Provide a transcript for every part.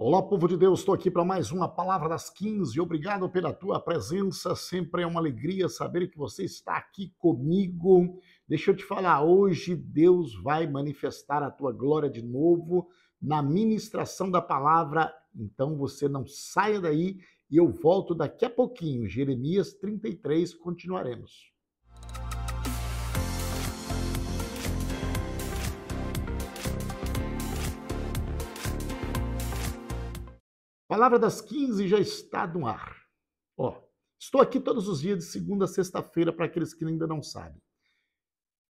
Olá, povo de Deus, estou aqui para mais uma Palavra das 15. Obrigado pela tua presença, sempre é uma alegria saber que você está aqui comigo. Deixa eu te falar, hoje Deus vai manifestar a tua glória de novo na ministração da palavra, então você não saia daí e eu volto daqui a pouquinho. Jeremias 33, continuaremos. Palavra das 15 já está no ar. Ó, estou aqui todos os dias de segunda a sexta-feira para aqueles que ainda não sabem.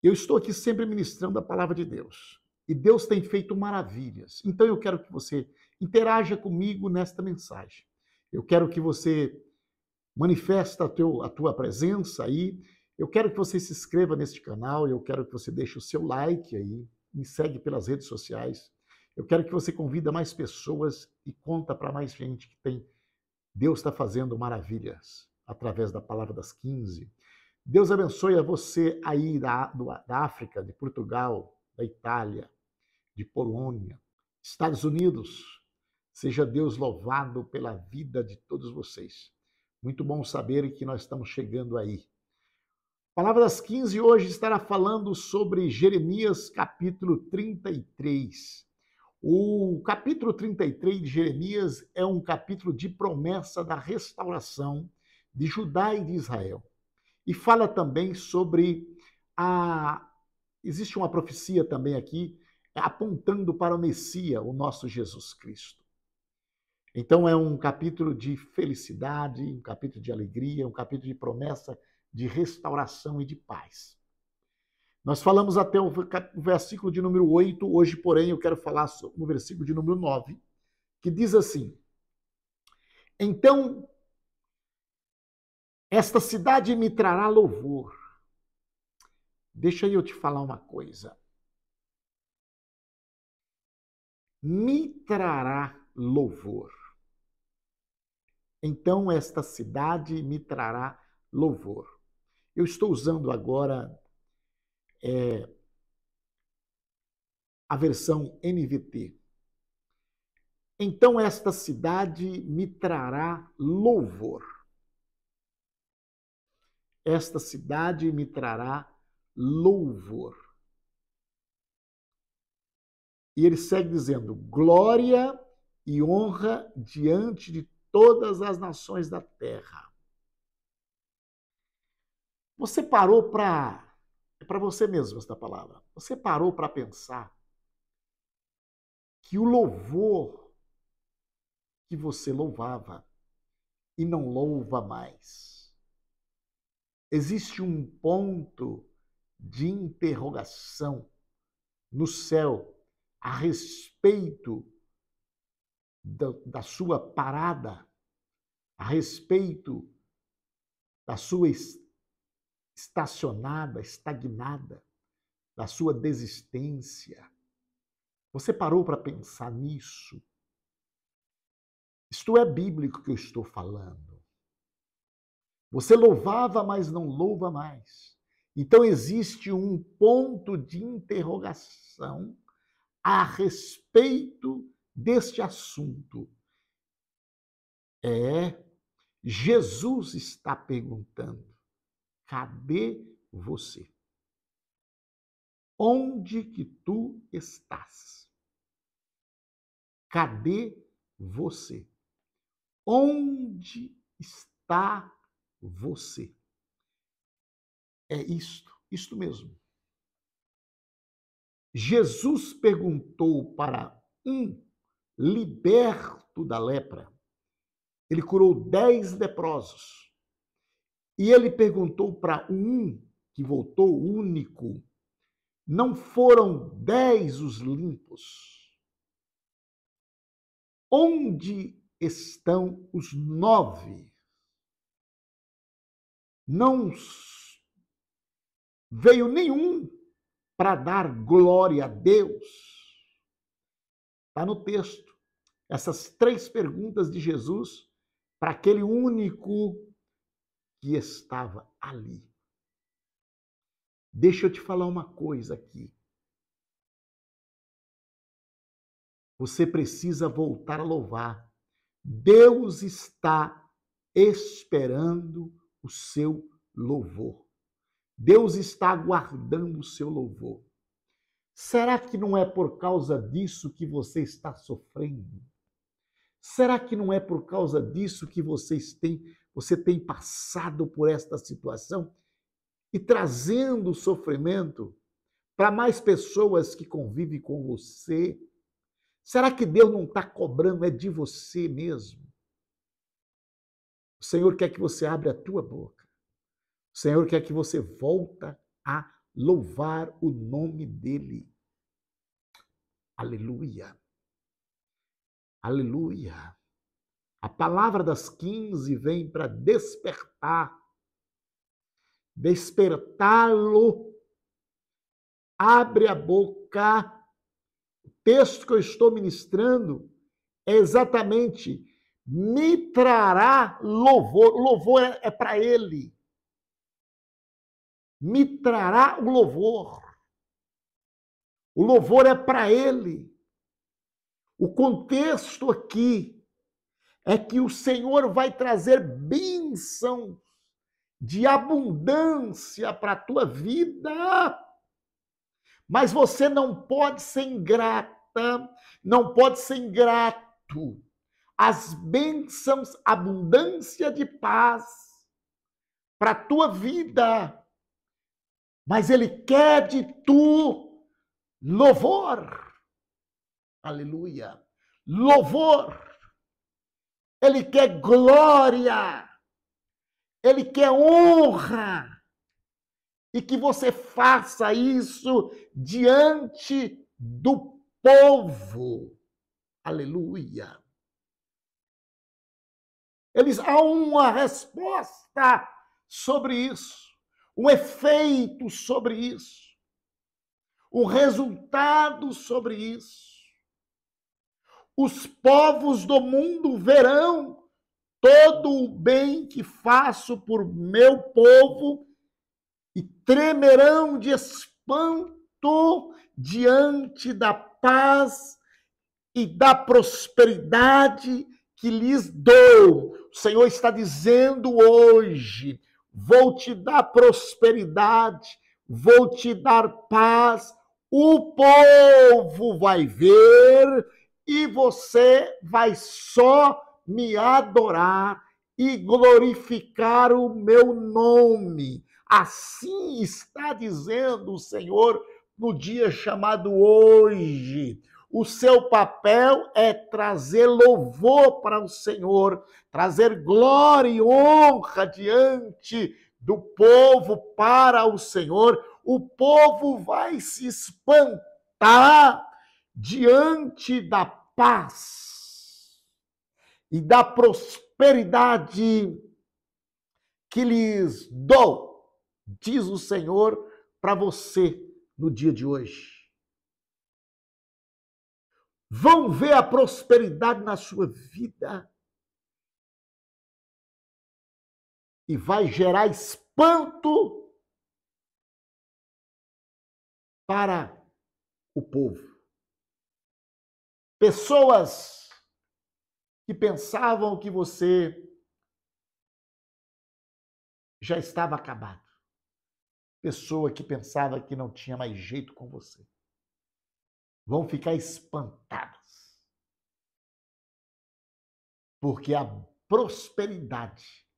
Eu estou aqui sempre ministrando a palavra de Deus. E Deus tem feito maravilhas. Então eu quero que você interaja comigo nesta mensagem. Eu quero que você manifeste a, teu, a tua presença aí. Eu quero que você se inscreva neste canal, eu quero que você deixe o seu like aí, me segue pelas redes sociais. Eu quero que você convida mais pessoas e conta para mais gente que tem. Deus está fazendo maravilhas através da palavra das 15. Deus abençoe a você aí da, da África, de Portugal, da Itália, de Polônia, Estados Unidos. Seja Deus louvado pela vida de todos vocês. Muito bom saber que nós estamos chegando aí. Palavra das 15 hoje estará falando sobre Jeremias capítulo 33. O capítulo 33 de Jeremias é um capítulo de promessa da restauração de Judá e de Israel. E fala também sobre a. Existe uma profecia também aqui é apontando para o Messias, o nosso Jesus Cristo. Então é um capítulo de felicidade, um capítulo de alegria, um capítulo de promessa de restauração e de paz. Nós falamos até o versículo de número 8, hoje, porém, eu quero falar no versículo de número 9, que diz assim: Então, esta cidade me trará louvor. Deixa eu te falar uma coisa. Me trará louvor. Então, esta cidade me trará louvor. Eu estou usando agora é, a versão NVT. Então esta cidade me trará louvor. Esta cidade me trará louvor. E ele segue dizendo: glória e honra diante de todas as nações da terra. Você parou para é para você mesmo esta palavra. Você parou para pensar que o louvor que você louvava e não louva mais. Existe um ponto de interrogação no céu a respeito da, da, sua parada, a respeito da sua estacionada, estagnada, da sua desistência? Você parou para pensar nisso? Isto é bíblico que eu estou falando. Você louvava, mas não louva mais. Então existe um ponto de interrogação a respeito deste assunto. É, Jesus está perguntando: Cadê você? Onde que tu estás? Cadê você? Onde está você? É isto, isto mesmo. Jesus perguntou para um liberto da lepra. Ele curou dez leprosos. E ele perguntou para um que voltou único: Não foram dez os limpos? Onde estão os nove? Não veio nenhum para dar glória a Deus. Está no texto. Essas três perguntas de Jesus para aquele único que estava ali. Deixa eu te falar uma coisa aqui. Você precisa voltar a louvar. Deus está esperando o seu louvor. Deus está aguardando o seu louvor. Será que não é por causa disso que você está sofrendo? Será que não é por causa disso que vocês têm você tem passado por esta situação e trazendo sofrimento para mais pessoas que convivem com você? Será que Deus não está cobrando é de você mesmo? O Senhor quer que você abra a tua boca. O Senhor quer que você volta a louvar o nome dele. Aleluia. Aleluia. A palavra das 15 vem para despertar, despertá-lo. Abre a boca. O texto que eu estou ministrando é exatamente me trará louvor. Louvor é, é para ele. Me trará o louvor. O louvor é para ele. O contexto aqui é que o Senhor vai trazer bênção de abundância para a tua vida. Mas você não pode ser ingrata, não pode ser ingrato. As bênçãos, abundância de paz para a tua vida. Mas Ele quer de tu louvor. Aleluia. Louvor ele quer glória, ele quer honra. E que você faça isso diante do povo. Aleluia. Eles há uma resposta sobre isso, um efeito sobre isso, um resultado sobre isso os povos do mundo verão todo o bem que faço por meu povo e tremerão de espanto diante da paz e da prosperidade que lhes dou. O Senhor está dizendo hoje: vou te dar prosperidade, vou te dar paz. O povo vai ver e você vai só me adorar e glorificar o meu nome. Assim está dizendo o Senhor no dia chamado hoje. O seu papel é trazer louvor para o Senhor, trazer glória e honra diante do povo para o Senhor. O povo vai se espantar diante da paz e da prosperidade que lhes dou, diz o Senhor para você no dia de hoje. Vão ver a prosperidade na sua vida e vai gerar espanto para o povo. Pessoas que pensavam que você já estava acabado. Pessoa que pensava que não tinha mais jeito com você. Vão ficar espantadas. Porque a prosperidade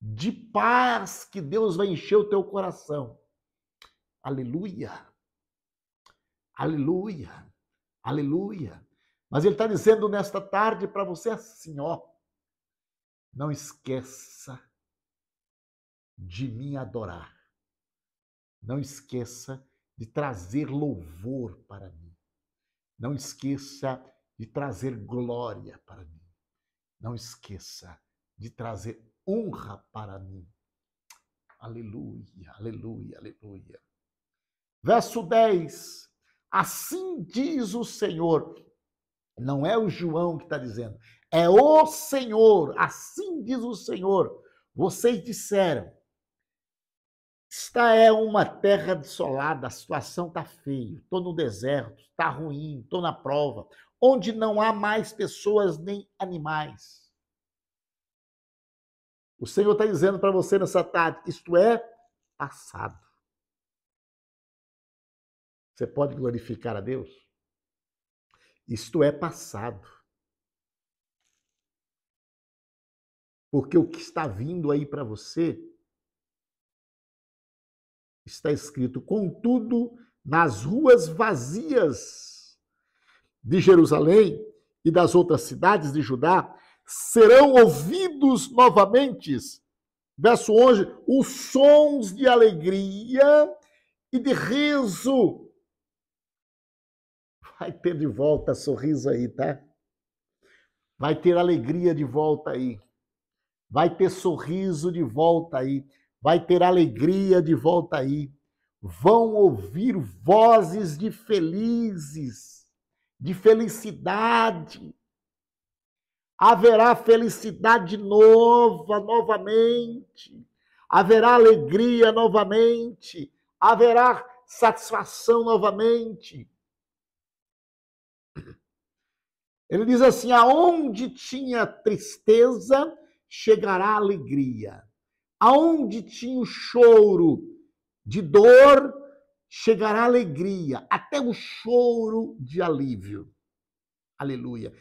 de paz que Deus vai encher o teu coração. Aleluia. Aleluia. Aleluia. Mas ele está dizendo nesta tarde para você assim, ó. Não esqueça de me adorar. Não esqueça de trazer louvor para mim. Não esqueça de trazer glória para mim. Não esqueça de trazer honra para mim. Aleluia, aleluia, aleluia. Verso 10. Assim diz o Senhor. Não é o João que está dizendo, é o Senhor. Assim diz o Senhor. Vocês disseram: esta é uma terra desolada, a situação está feia, estou no deserto, está ruim, estou na prova, onde não há mais pessoas nem animais. O Senhor está dizendo para você nessa tarde: isto é passado. Você pode glorificar a Deus? Isto é passado. Porque o que está vindo aí para você está escrito: contudo, nas ruas vazias de Jerusalém e das outras cidades de Judá, serão ouvidos novamente, verso 11, os sons de alegria e de rezo vai ter de volta sorriso aí, tá? Vai ter alegria de volta aí. Vai ter sorriso de volta aí. Vai ter alegria de volta aí. Vão ouvir vozes de felizes, de felicidade. Haverá felicidade nova, novamente. Haverá alegria novamente. Haverá satisfação novamente Ele diz assim: aonde tinha tristeza, chegará alegria. Aonde tinha o choro de dor, chegará alegria, até o choro de alívio. Aleluia.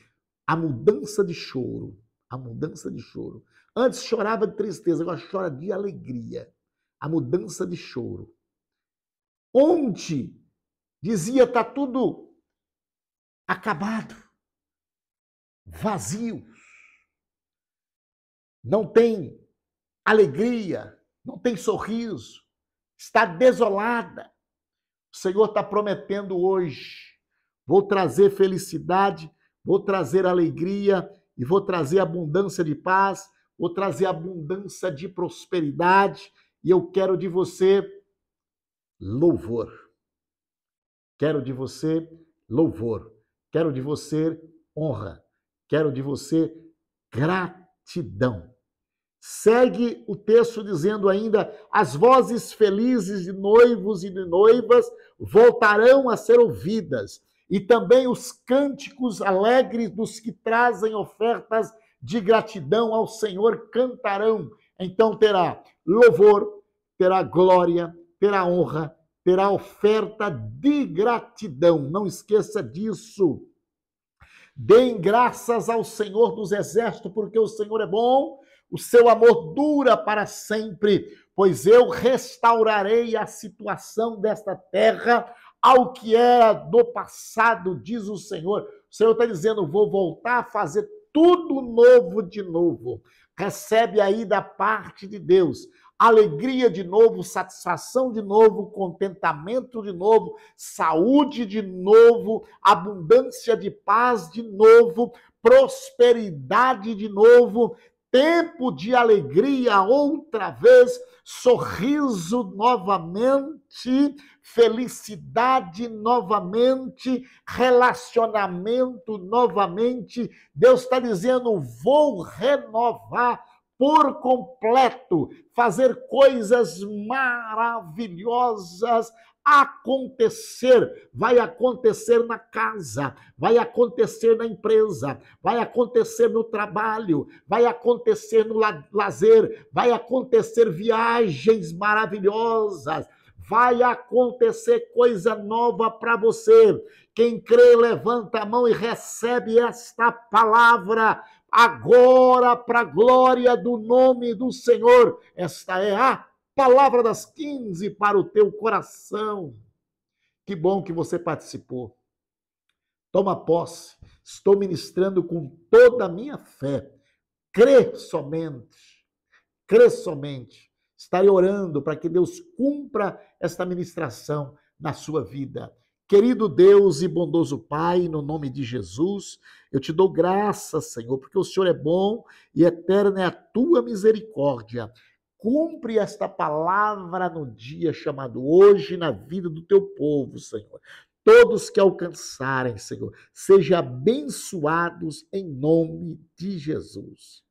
A mudança de choro, a mudança de choro. Antes chorava de tristeza, agora chora de alegria. A mudança de choro. Onde dizia está tudo acabado, vazios. Não tem alegria, não tem sorriso, está desolada. O Senhor está prometendo hoje: vou trazer felicidade, vou trazer alegria e vou trazer abundância de paz, vou trazer abundância de prosperidade e eu quero de você louvor. Quero de você louvor. Quero de você honra. Quero de você gratidão. Segue o texto dizendo ainda: as vozes felizes de noivos e de noivas voltarão a ser ouvidas, e também os cânticos alegres dos que trazem ofertas de gratidão ao Senhor cantarão. Então terá louvor, terá glória, terá honra, terá oferta de gratidão. Não esqueça disso. Deem graças ao Senhor dos Exércitos, porque o Senhor é bom, o seu amor dura para sempre, pois eu restaurarei a situação desta terra ao que era do passado, diz o Senhor. O Senhor está dizendo: vou voltar a fazer tudo novo de novo. Recebe aí da parte de Deus alegria de novo, satisfação de novo, contentamento de novo, saúde de novo, abundância de paz de novo, prosperidade de novo, tempo de alegria outra vez, sorriso novamente, felicidade novamente, relacionamento novamente. Deus está dizendo: vou renovar por completo, fazer coisas maravilhosas acontecer. Vai acontecer na casa, vai acontecer na empresa, vai acontecer no trabalho, vai acontecer no lazer, vai acontecer viagens maravilhosas. Vai acontecer coisa nova para você. Quem crê, levanta a mão e recebe esta palavra agora para a glória do nome do Senhor. Esta é a palavra das 15 para o teu coração. Que bom que você participou. Toma posse. Estou ministrando com toda a minha fé. Crê somente. Crê somente. Estarei orando para que Deus cumpra esta ministração na sua vida. Querido Deus e bondoso Pai, no nome de Jesus, eu te dou graça, Senhor, porque o Senhor é bom e eterna é a tua misericórdia. Cumpre esta palavra no dia chamado hoje na vida do teu povo, Senhor todos que alcançarem, Senhor, sejam abençoados em nome de Jesus.